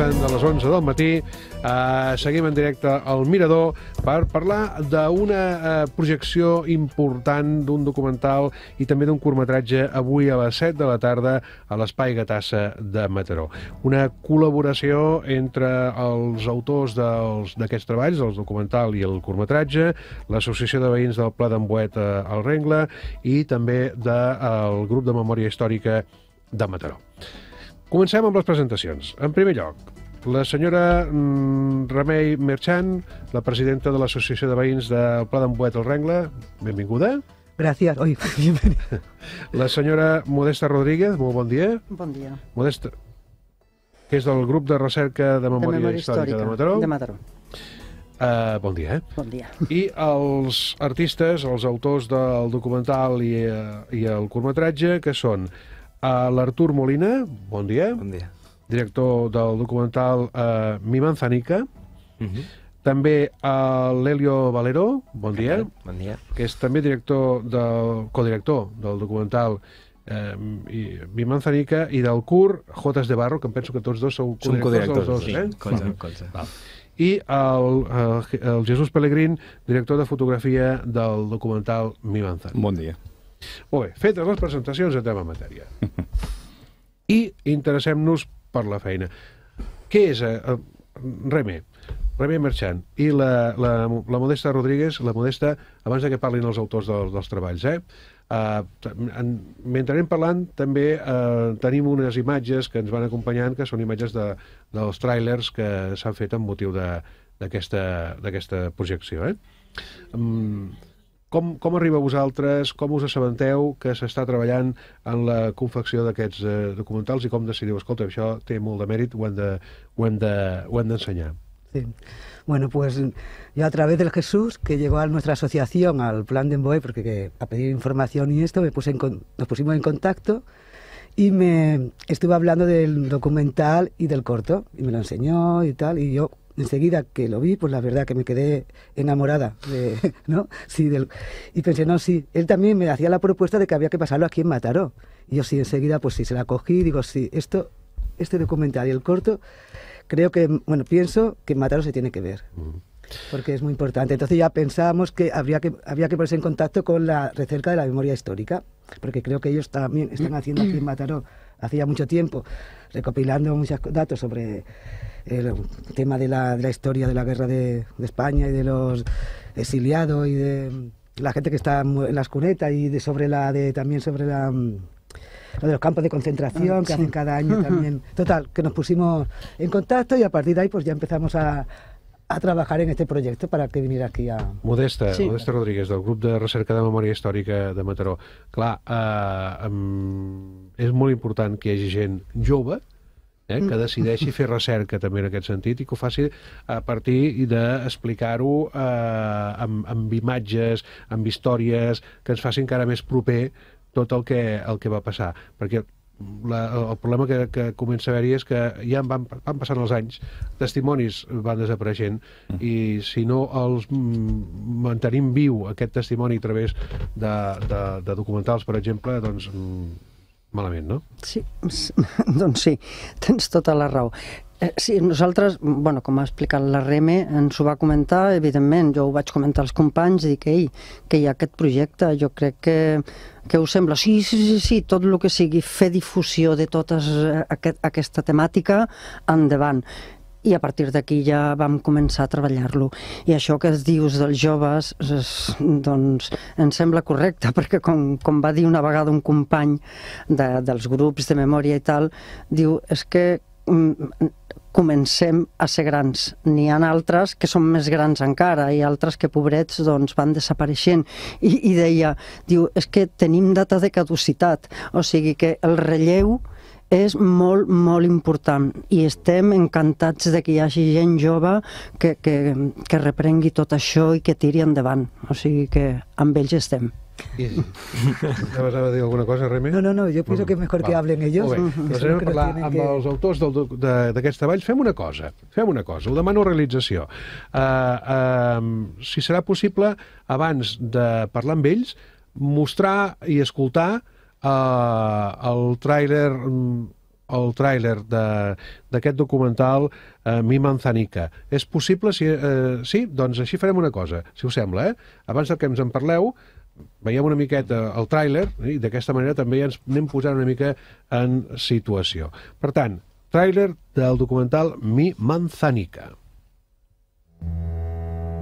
voltant de les 11 del matí. Eh, seguim en directe al Mirador per parlar d'una eh, projecció important d'un documental i també d'un curtmetratge avui a les 7 de la tarda a l'Espai Gatassa de Mataró. Una col·laboració entre els autors d'aquests treballs, el documental i el curtmetratge, l'Associació de Veïns del Pla d'en Boet eh, al Rengle i també del de, el grup de memòria històrica de Mataró. Comencem amb les presentacions. En primer lloc, la senyora mm, Remei Merchan, la presidenta de l'Associació de Veïns del Pla d'en Boet al Rengle, benvinguda. Gràcies. Oi, La senyora Modesta Rodríguez, molt bon dia. Bon dia. Modesta, que és del grup de recerca de memòria, de memòria històrica, històrica de Mataró. De Mataró. Uh, bon dia. Eh? Bon dia. I els artistes, els autors del documental i, eh, i el curtmetratge, que són uh, l'Artur Molina, bon dia. Bon dia director del documental eh, Mi Manzanica, uh mhm. -huh. també a eh, l'Elio Valero, bon dia, bon dia, que és també director del codirector del documental eh, i, Mi Manzanica i del CUR, Jotas de Barro, que em penso que tots dos sou codirectors, codirectors dos, sí. eh? Colze, colza. Va. i el, el, eh, el Jesús Pellegrin, director de fotografia del documental Mi Manzana. Bon dia. Molt bé, fetes les presentacions, entrem en matèria. I interessem-nos per la feina. Què és? Eh, eh, Reme. Reme Merchant i la, la, la Modesta Rodríguez, la Modesta, abans de que parlin els autors del, dels treballs, eh? Uh, en, mentre anem parlant, també uh, tenim unes imatges que ens van acompanyant, que són imatges de, dels trailers que s'han fet amb motiu d'aquesta projecció. Eh? Um, com, com arriba a vosaltres? Com us assabenteu que s'està treballant en la confecció d'aquests eh, documentals i com decidiu, escolta, això té molt de mèrit, ho hem d'ensenyar? De, de, sí. Bueno, pues yo a través del Jesús, que llegó a nuestra asociación, al Plan de Emboe, porque que, a pedir información y esto, me puse en, nos pusimos en contacto y me estuve hablando del documental y del corto, y me lo enseñó y tal, y yo enseguida que lo vi, pues la verdad que me quedé enamorada, ¿no? Sí, del, y pensé, no, sí, él también me hacía la propuesta de que había que pasarlo aquí en Mataró. Y yo sí, enseguida, pues sí, se la cogí y digo, sí, esto, este documental y el corto, creo que, bueno, pienso que Mataró se tiene que ver. porque es muy importante. Entonces ya pensábamos que habría que había que ponerse en contacto con la recerca de la memoria histórica, porque creo que ellos también están haciendo aquí en Mataró hacía mucho tiempo, recopilando muchos datos sobre el tema de la, historia de la guerra de, España y de los exiliados y de la gente que está en las cunetas y de, sobre la también sobre la mm, de los campos de concentración que ah, hacen cada año también. Total, que nos pusimos en contacto y a partir de ahí pues ya empezamos a, a trabajar en este proyecto para que viniera aquí a... Modesta, sí. Modesta Rodríguez, del grup de recerca de memòria històrica de Mataró. Clar, eh, és molt important que hi hagi gent jove eh, que mm. decideixi fer recerca també en aquest sentit i que ho faci a partir d'explicar-ho eh, amb, amb imatges, amb històries, que ens faci encara més proper tot el que, el que va passar. Perquè la, el problema que, que comença a haver-hi és que ja van, van passant els anys, testimonis van desapareixent mm. i si no els mantenim viu aquest testimoni a través de, de, de documentals, per exemple, doncs mm, Malament, no? Sí, doncs sí, tens tota la raó. Eh, sí, nosaltres, bueno, com ha explicat la Reme, ens ho va comentar, evidentment, jo ho vaig comentar als companys, dic, ei, que hi ha aquest projecte, jo crec que, que us sembla, sí, sí, sí, sí, tot el que sigui fer difusió de tota aquest, aquesta temàtica, endavant i a partir d'aquí ja vam començar a treballar-lo. I això que es dius dels joves, és, doncs em sembla correcte, perquè com, com va dir una vegada un company de, dels grups de memòria i tal, diu, és que mm, comencem a ser grans. N'hi ha altres que són més grans encara i altres que, pobrets, doncs, van desapareixent. I, i deia, diu, és que tenim data de caducitat, o sigui que el relleu és molt, molt important i estem encantats de que hi hagi gent jove que, que, que reprengui tot això i que tiri endavant. O sigui que amb ells estem. ¿Vas a dir alguna cosa, Remy? No, no, no, jo penso que és millor que hablen ells. Doncs anem a parlar no amb que... els autors d'aquest treball. Fem una cosa, fem una cosa, ho demano realització. Uh, uh, si serà possible, abans de parlar amb ells, mostrar i escoltar uh, Uh, el tràiler mm, el tràiler d'aquest documental eh, Mi Manzanica. És possible si... Eh, sí? Doncs així farem una cosa, si us sembla. Eh? Abans que ens en parleu, veiem una miqueta el tràiler i d'aquesta manera també ens anem posant una mica en situació. Per tant, tràiler del documental Mi Manzanica.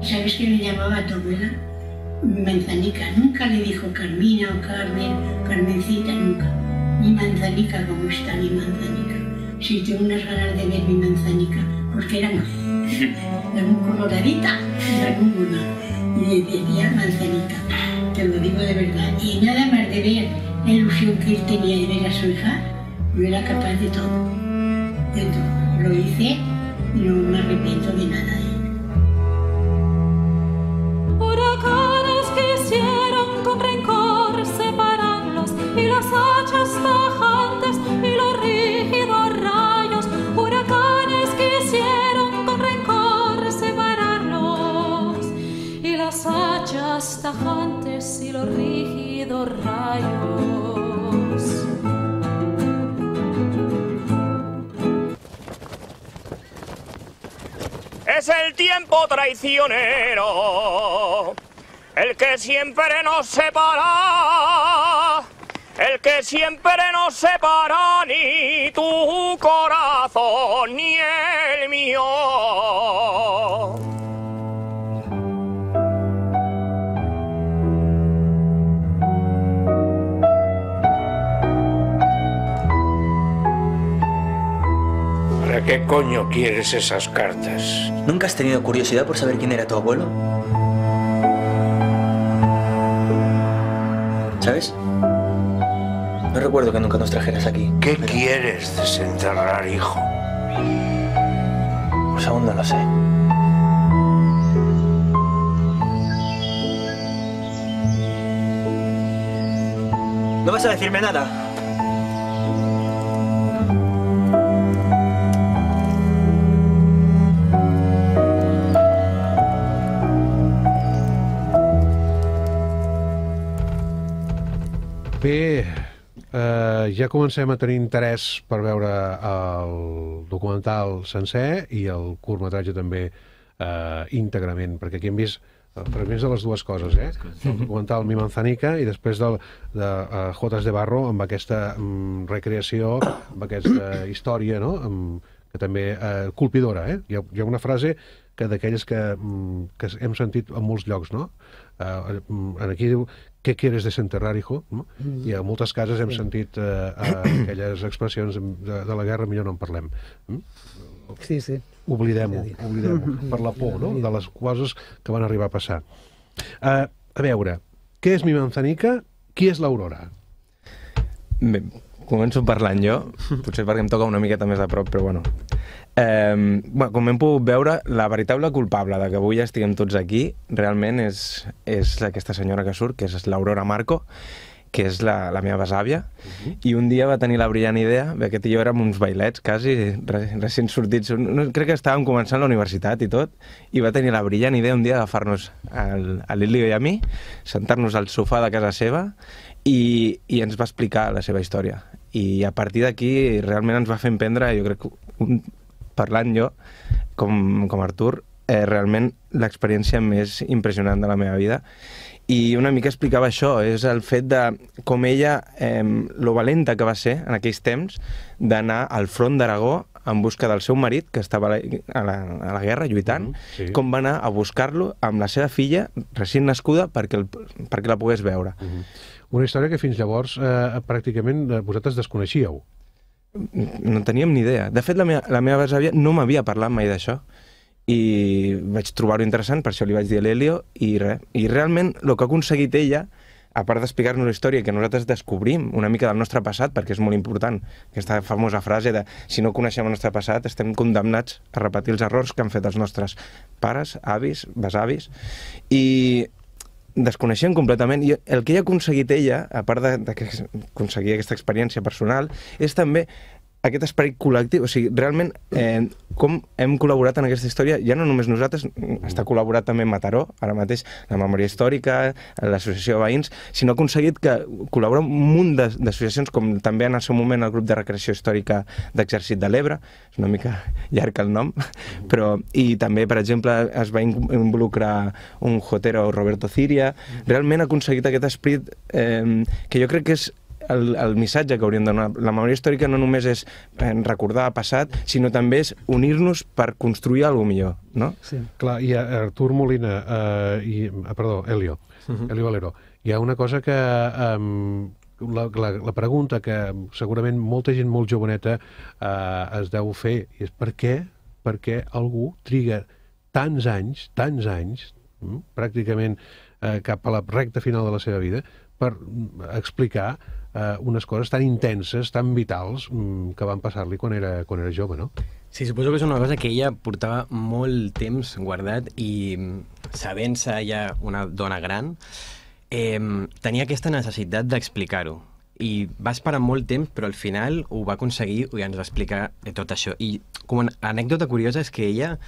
¿Sabes que me llamaba Tomela? Manzanica nunca le dijo Carmina o Carmen, Carmencita nunca. Mi Manzanica cómo está, mi Manzanica. Si tengo unas ganas de ver mi Manzanica, porque era, más. muy coloradita, era muy Y decía Manzanica, te lo digo de verdad. Y nada más de ver la ilusión que él tenía de ver a su hija, no era capaz de todo. De todo. Lo hice y no me arrepiento de nada. ¿eh? el tiempo traicionero, el que siempre nos separa, el que siempre nos separa, ni tu corazón ni el mío. qué coño quieres esas cartas? ¿Nunca has tenido curiosidad por saber quién era tu abuelo? ¿Sabes? No recuerdo que nunca nos trajeras aquí. ¿Qué quieres desenterrar, hijo? Pues aún no lo sé. ¿No vas a decirme nada? Bé, eh, ja comencem a tenir interès per veure el documental sencer i el curtmetratge també eh, íntegrament, perquè aquí hem vist fragments eh, de les dues coses, eh? El documental Mi Manzanica i després del, de uh, Jotas de Barro amb aquesta um, recreació, amb aquesta uh, història, no? Um, que també eh, uh, colpidora, eh? Hi ha, hi ha una frase que d'aquelles que, mm, que hem sentit en molts llocs, no? Uh, aquí diu què quieres desenterrar, hijo? No? Mm. I a moltes cases hem sentit uh, aquelles expressions de, de la guerra, millor no en parlem. Mm? Sí, sí. Oblidem-ho, oblidem-ho, per la por, no?, de les coses que van arribar a passar. Uh, a veure, què és mi manzanica? Qui és l'Aurora? Bé, començo parlant jo, potser perquè em toca una miqueta més a prop, però bueno. Eh, bueno, com hem pogut veure, la veritable culpable de que avui estiguem tots aquí realment és, és aquesta senyora que surt, que és l'Aurora Marco, que és la, la meva besàvia, uh mhm. -huh. i un dia va tenir la brillant idea, bé, aquest i jo érem uns bailets, quasi, recién sortits, no, crec que estàvem començant la universitat i tot, i va tenir la brillant idea un dia d'agafar-nos a l'Ilio i a mi, sentar-nos al sofà de casa seva, i, i ens va explicar la seva història. I a partir d'aquí realment ens va fer emprendre, jo crec, un, parlant jo, com, com Artur, eh, realment l'experiència més impressionant de la meva vida. I una mica explicava això, és el fet de com ella, eh, lo valenta que va ser en aquells temps, d'anar al front d'Aragó en busca del seu marit, que estava a la, a la, a la guerra lluitant, mm, sí. com va anar a buscar-lo amb la seva filla, recient nascuda, perquè, el, perquè la pogués veure. Mm -hmm. Una història que fins llavors eh, pràcticament eh, vosaltres desconeixíeu no teníem ni idea. De fet, la meva, la meva besàvia no m'havia parlat mai d'això i vaig trobar-ho interessant, per això li vaig dir a l'Helio i re. I realment el que ha aconseguit ella, a part d'explicar-nos la història que nosaltres descobrim una mica del nostre passat, perquè és molt important, aquesta famosa frase de si no coneixem el nostre passat estem condemnats a repetir els errors que han fet els nostres pares, avis, besavis, i desconeixien completament i el que ha aconseguit ella, a part de, que aquesta experiència personal, és també aquest esperit col·lectiu, o sigui, realment eh, com hem col·laborat en aquesta història, ja no només nosaltres, està col·laborat també Mataró, ara mateix la Memòria Històrica, l'Associació de Veïns, sinó ha aconseguit que col·labora un munt d'associacions, com també en el seu moment el grup de recreació històrica d'Exèrcit de l'Ebre, és una mica llarg el nom, però, i també, per exemple, es va involucrar un jotero Roberto Ciria, realment ha aconseguit aquest esperit eh, que jo crec que és el, el missatge que hauríem de donar. La memòria històrica no només és eh, recordar el passat, sinó també és unir-nos per construir alguna millor, no? Sí. Clar, i eh, Artur Molina, eh, i, uh, perdó, Helio, uh mhm. -huh. Elio Valero, hi ha una cosa que, Um, la, la, la pregunta que segurament molta gent molt joveneta eh, es deu fer és per què, per què algú triga tants anys, tants anys, mm, pràcticament eh, cap a la recta final de la seva vida, per mm, explicar eh, unes coses tan intenses, tan vitals, mm, que van passar-li quan, era, quan era jove, no? Sí, suposo que és una cosa que ella portava molt temps guardat i mm, sabent-se ja una dona gran, eh, tenia aquesta necessitat d'explicar-ho. I va esperar molt temps, però al final ho va aconseguir i ens va explicar tot això. I com una anècdota curiosa és que ella,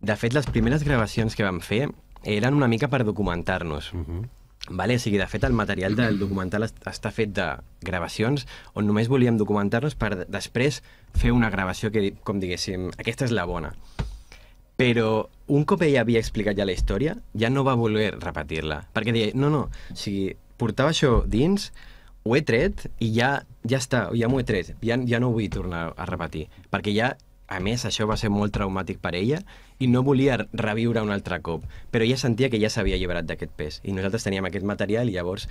de fet, les primeres gravacions que vam fer eren una mica per documentar-nos. Uh mhm. -huh Vale? O sigui, de fet, el material del documental està fet de gravacions on només volíem documentar-nos per després fer una gravació que, com diguéssim, aquesta és la bona. Però un cop ella havia explicat ja la història, ja no va voler repetir-la. Perquè deia, no, no, o sigui, portava això dins, ho he tret i ja ja està, ja m'ho he tret, ja, ja no ho vull tornar a repetir. Perquè ja a més, això va ser molt traumàtic per ella i no volia reviure un altre cop, però ella sentia que ja s'havia alliberat d'aquest pes i nosaltres teníem aquest material i llavors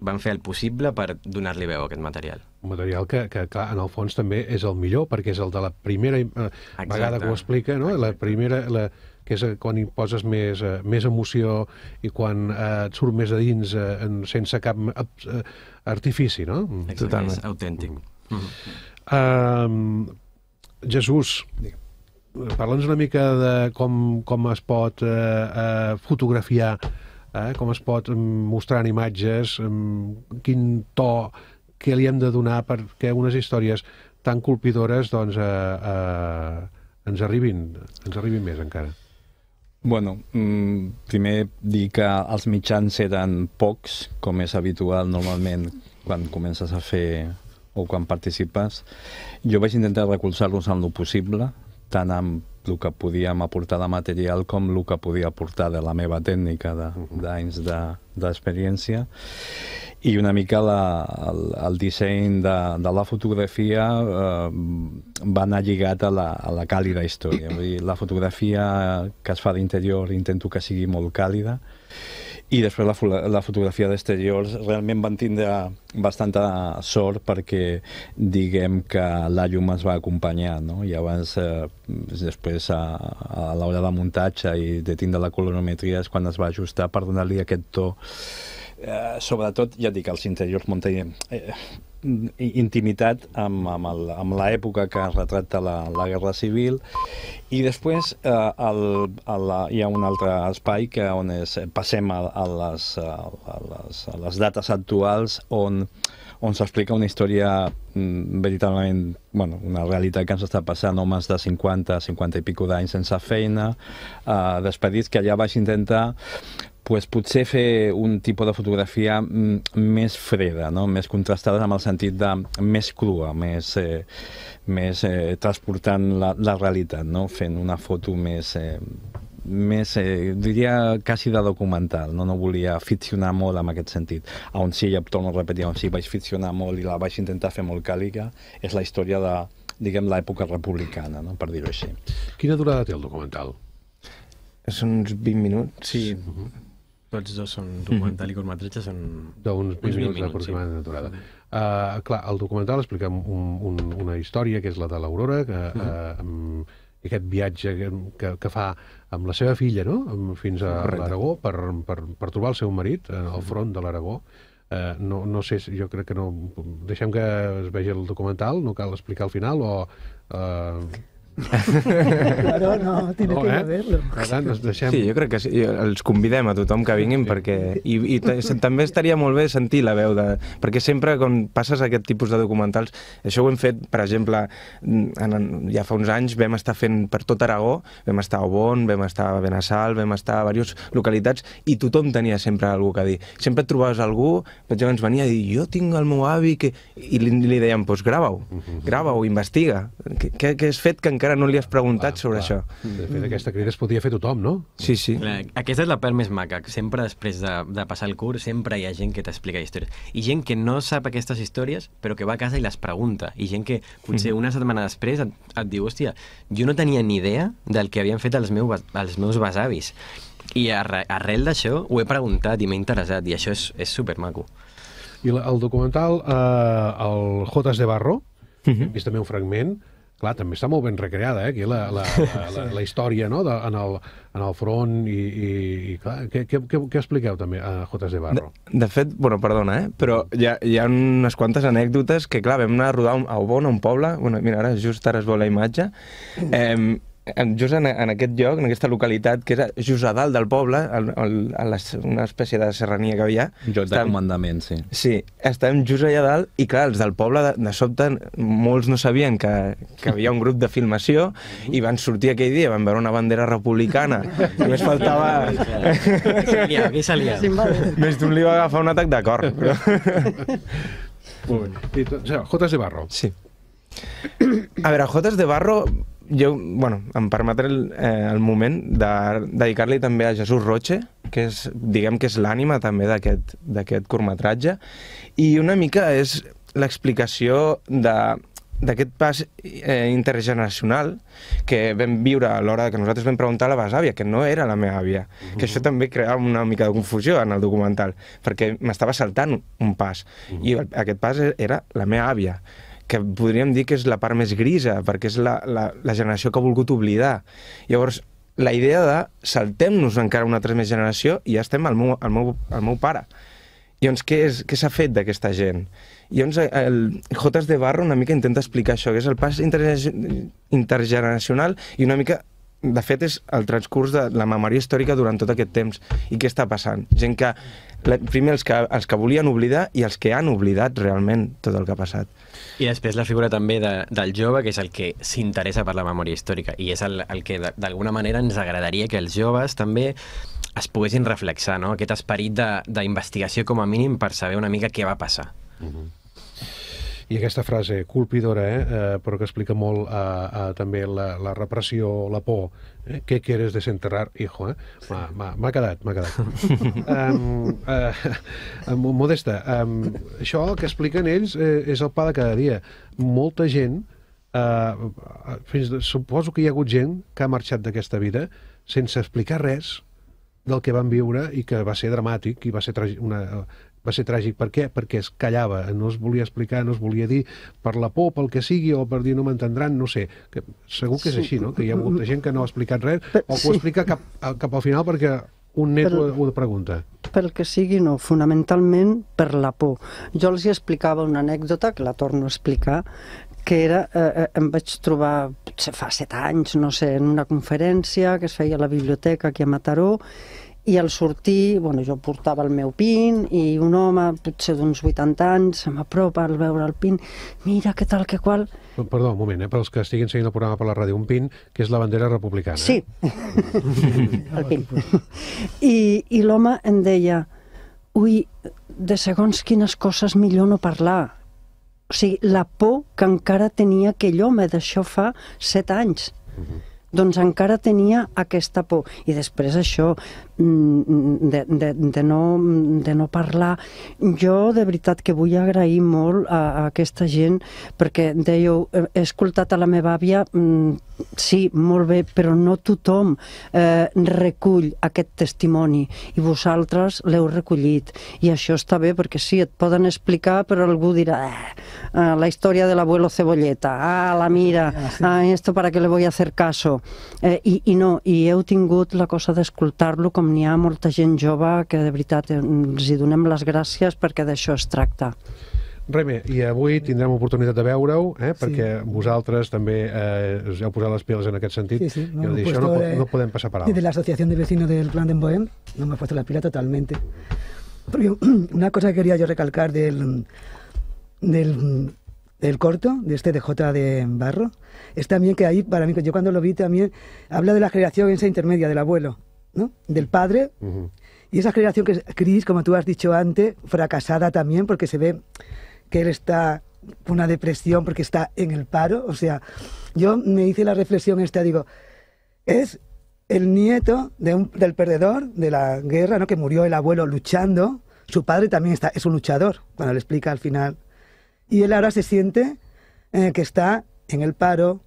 van fer el possible per donar-li veu a aquest material. Un material que, que, clar, en el fons també és el millor, perquè és el de la primera eh, Exacte. vegada que ho explica, no? La primera, la, que és eh, quan hi poses més, eh, més emoció i quan eh, et surt més de dins eh, en, sense cap artifici, no? Exacte, Totalment. és autèntic. Mm -hmm. Uh, Jesús, parla'ns una mica de com, com es pot eh, eh fotografiar, eh, com es pot mm, mostrar en imatges, eh, quin to, què li hem de donar perquè unes històries tan colpidores doncs, eh, eh, ens, arribin, ens arribin més encara. Bueno, mm, primer dir que els mitjans eren pocs, com és habitual normalment quan comences a fer o quan participes, jo vaig intentar recolzar-los en el possible, tant amb el que podíem aportar de material com el que podia aportar de la meva tècnica mhm. d'anys de, d'experiència i una mica la, el, el disseny de, de la fotografia eh, va anar lligat a la, a la càlida història. Vull dir, la fotografia que es fa d'interior intento que sigui molt càlida i després la, la fotografia d'exteriors realment van tindre bastanta sort perquè diguem que la llum ens va acompanyar no? i abans eh, després a, a l'hora de muntatge i de tindre la colorometria és quan es va ajustar per donar-li aquest to eh, sobretot, ja dic, als interiors muntanyers... eh, intimitat amb, amb l'època que es retrata la, la Guerra Civil i després eh, el, el, hi ha un altre espai que on és, eh, passem a, a, les, a, les, a les dates actuals on, on s'explica una història mm, veritablement, bueno, una realitat que ens està passant, homes de 50, 50 i pico d'anys sense feina, eh, despedits, que allà vaig intentar pues, potser fer un tipus de fotografia mm, més freda, no? més contrastada amb el sentit de més crua, més, eh, més eh, transportant la, la realitat, no? fent una foto més... Eh, més, eh, diria, quasi de documental, no, no volia ficcionar molt en aquest sentit. On sí, ja torno a repetir, on sí vaig ficcionar molt i la vaig intentar fer molt càlica, és la història de, diguem, l'època republicana, no? per dir-ho així. Quina durada té el documental? Són uns 20 minuts. Sí. Uh -huh. Tots dos són mhm. documental mm -hmm. i curtmetratge, són... D'uns 20, 20 minuts aproximadament sí. d'aturada. Uh, clar, el documental explica un, un, una història, que és la de l'Aurora, que... Uh, -huh. Mhm. aquest viatge que, que, que fa amb la seva filla no? fins a l'Aragó per, per, per trobar el seu marit eh, al front de l'Aragó eh, no, no sé, jo crec que no... Deixem que es vegi el documental, no cal explicar el final, o... Eh... claro, no, tiene oh, que eh? haberlo. Ara nos deixem. Sí, jo crec que sí. Els convidem a tothom que vinguin sí. perquè... I, i també estaria molt bé sentir la veu de... Perquè sempre quan passes aquest tipus de documentals, això ho hem fet, per exemple, en, en, ja fa uns anys vam estar fent per tot Aragó, vam estar a Obon, vam estar a Benassal, vam estar a diverses localitats i tothom tenia sempre algú que dir. Sempre et trobaves algú, per exemple, ens venia a dir jo tinc el meu avi que... I li, li dèiem, doncs pues, grava-ho, mhm. grava-ho, investiga. Què has fet que encara encara no li has preguntat clar, ah, sobre clar. això. De fet, aquesta crida es podia fer tothom, no? Sí, sí. La, aquesta és la part més maca. Sempre després de, de passar el curs sempre hi ha gent que t'explica històries. I gent que no sap aquestes històries, però que va a casa i les pregunta. I gent que potser mhm. una setmana després et, et diu, hòstia, jo no tenia ni idea del que havien fet els meus, els meus besavis. I arrel d'això ho he preguntat i m'he interessat, i això és, és supermaco. I el documental, eh, el Jotas de Barro, uh mhm. -huh. he vist també un fragment, Clar, també està molt ben recreada, eh, aquí, la, la, la, la, la història, no?, de, en, el, en el front i, i, i clar, què, què, què, què expliqueu també a J.S. Barro? De, de fet, bueno, perdona, eh, però hi ha, hi ha unes quantes anècdotes que, clar, vam anar a rodar a Obona, un poble, bueno, mira, ara just ara es veu la imatge, eh, just en, en aquest lloc, en aquesta localitat, que era just a dalt del poble, al, al, a les, una espècie de serrania que havia. Un joc de comandament, sí. Sí, estàvem just allà dalt i, clar, els del poble, de, de sobte, molts no sabien que, que havia un grup de filmació i van sortir aquell dia, van veure una bandera republicana, només faltava... Aquí salia, aquí Més d'un li va agafar un atac de cor, però... Molt bé. Barro. Sí. A veure, Jotas de Barro jo, bueno, em permetré el, eh, el moment de dedicar-li també a Jesús Roche, que és, diguem que és l'ànima també d'aquest curtmetratge, i una mica és l'explicació de d'aquest pas eh, intergeneracional que vam viure a l'hora que nosaltres vam preguntar a la besàvia, que no era la meva àvia, uh -huh. que això també creava una mica de confusió en el documental, perquè m'estava saltant un pas, uh -huh. i aquest pas era la meva àvia que podríem dir que és la part més grisa, perquè és la, la, la generació que ha volgut oblidar. Llavors, la idea de saltem-nos encara una altra més generació i ja estem al meu, al meu, al meu pare. I doncs, què, és, què s'ha fet d'aquesta gent? I doncs, el Jotas de Barro una mica intenta explicar això, que és el pas intergeneracional i una mica de fet, és el transcurs de la memòria històrica durant tot aquest temps. I què està passant? Gent que, primer els que, els que volien oblidar i els que han oblidat realment tot el que ha passat. I després la figura també de, del jove, que és el que s'interessa per la memòria històrica i és el, el que d'alguna manera ens agradaria que els joves també es poguessin reflexar, no? aquest esperit d'investigació com a mínim per saber una mica què va passar. Mm -hmm. I aquesta frase, colpidora, eh, eh, però que explica molt eh, eh, també la, la repressió, la por, eh, què quieres desenterrar, hijo, eh? m'ha quedat, m'ha quedat. um, eh, uh, modesta, um, això que expliquen ells eh, és el pa de cada dia. Molta gent Uh, fins de, suposo que hi ha hagut gent que ha marxat d'aquesta vida sense explicar res del que van viure i que va ser dramàtic i va ser una, va ser tràgic. Per què? Perquè es callava, no es volia explicar, no es volia dir per la por, pel que sigui, o per dir no m'entendran, no sé. Que, segur que és sí. així, no? Que hi ha molta gent que no ha explicat res, Però, o que sí. ho explica cap, cap al final perquè un net pel, ho pregunta. Pel que sigui, no, fonamentalment per la por. Jo els hi explicava una anècdota, que la torno a explicar, que era, eh, eh em vaig trobar potser fa set anys, no sé, en una conferència que es feia a la biblioteca aquí a Mataró, i al sortir, bueno, jo portava el meu pin i un home, potser d'uns 80 anys, se m'apropa al veure el pin, mira què tal, que qual... Perdó, un moment, eh, per als que estiguin seguint el programa per la ràdio, un pin que és la bandera republicana. Sí, el eh? pin. I, i l'home em deia, ui, de segons quines coses millor no parlar. O sigui, la por que encara tenia aquell home, d'això fa set anys. Uh mhm. -huh doncs encara tenia aquesta por. I després això, Mm, de, de, de, no, de no parlar. Jo de veritat que vull agrair molt a, a aquesta gent perquè dèieu, eh, he escoltat a la meva àvia mm, sí, molt bé, però no tothom eh, recull aquest testimoni i vosaltres l'heu recollit i això està bé perquè sí, et poden explicar però algú dirà eh, eh la història de l'abuelo Cebolleta ah, la mira, ah, ah, esto para que le voy a hacer caso eh, i, i no, i heu tingut la cosa d'escoltar-lo com n'hi ha molta gent que de veritat ens eh, hi donem les gràcies perquè d'això es tracta. Reme, i avui tindrem oportunitat de veure-ho, eh? perquè sí. vosaltres també eh, us heu posat les en aquest sentit. Sí, sí. No, no, això no, de, eh, no podem pasar paraules. Desde la Asociación de Vecinos del Plan de Bohem no me he puesto las pilas totalmente. Porque una cosa que quería yo recalcar del, del, del corto, de este de de Barro, es también que ahí, para mí, yo cuando lo vi también, habla de la generación esa intermedia, del abuelo del padre. Y esa generación que es Cris, como tú has dicho antes, fracasada también, porque se ve que él está con una depresión porque está en el paro. O sea, yo me hice la reflexión esta, digo, es el nieto del perdedor de la guerra, ¿no? que murió el abuelo luchando. Su padre también está, es un luchador, cuando le explica al final. Y él ahora se siente eh, que está en el paro,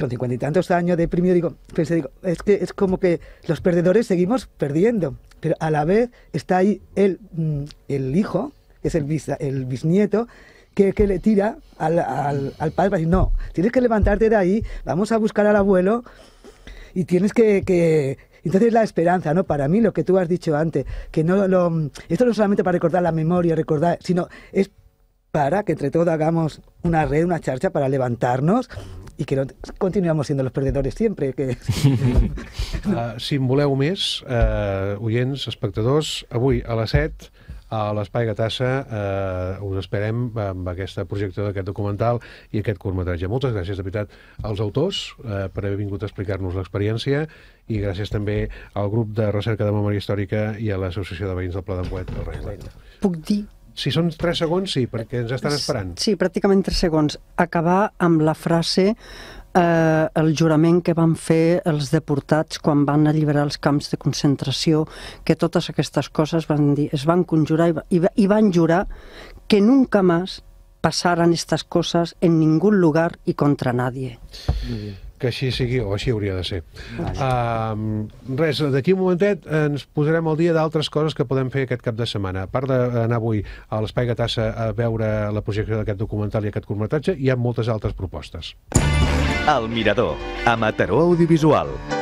con cincuenta y tantos años deprimido, digo, digo, es que es como que los perdedores seguimos perdiendo, pero a la vez está ahí el, mm, hijo, que es el, el bisnieto, que, le tira al, padre para decir, no, tienes que levantarte de ahí, vamos a buscar al abuelo y tienes que... entonces la esperanza, ¿no? Para mí lo que tú has dicho antes, que no lo, mm, esto no es solamente para recordar la memoria, recordar, sino es para que entre todos hagamos una red, una charcha para levantarnos i que no continuem sent els perdedores sempre. Que... uh, si en voleu més, uh, oients, espectadors, avui a les 7 a l'Espai Gatassa eh, us esperem amb aquesta projecte d'aquest documental i aquest curtmetratge. Moltes gràcies, de veritat, als autors eh, per haver vingut a explicar-nos l'experiència i gràcies també al grup de recerca de memòria històrica i a l'Associació de Veïns del Pla d'en del Puc dir si són 3 segons, sí, perquè ens estan esperant. Sí, pràcticament 3 segons. Acabar amb la frase eh, el jurament que van fer els deportats quan van alliberar els camps de concentració, que totes aquestes coses van dir, es van conjurar i, i van jurar que nunca més passaran aquestes coses en ningú lugar i contra nadie. Mm -hmm que així sigui, o així hauria de ser. Vale. Uh, res, d'aquí un momentet ens posarem al dia d'altres coses que podem fer aquest cap de setmana. A part d'anar avui a l'Espai Gatassa a veure la projecció d'aquest documental i aquest curtmetatge, hi ha moltes altres propostes. El Mirador, a Mataró Audiovisual.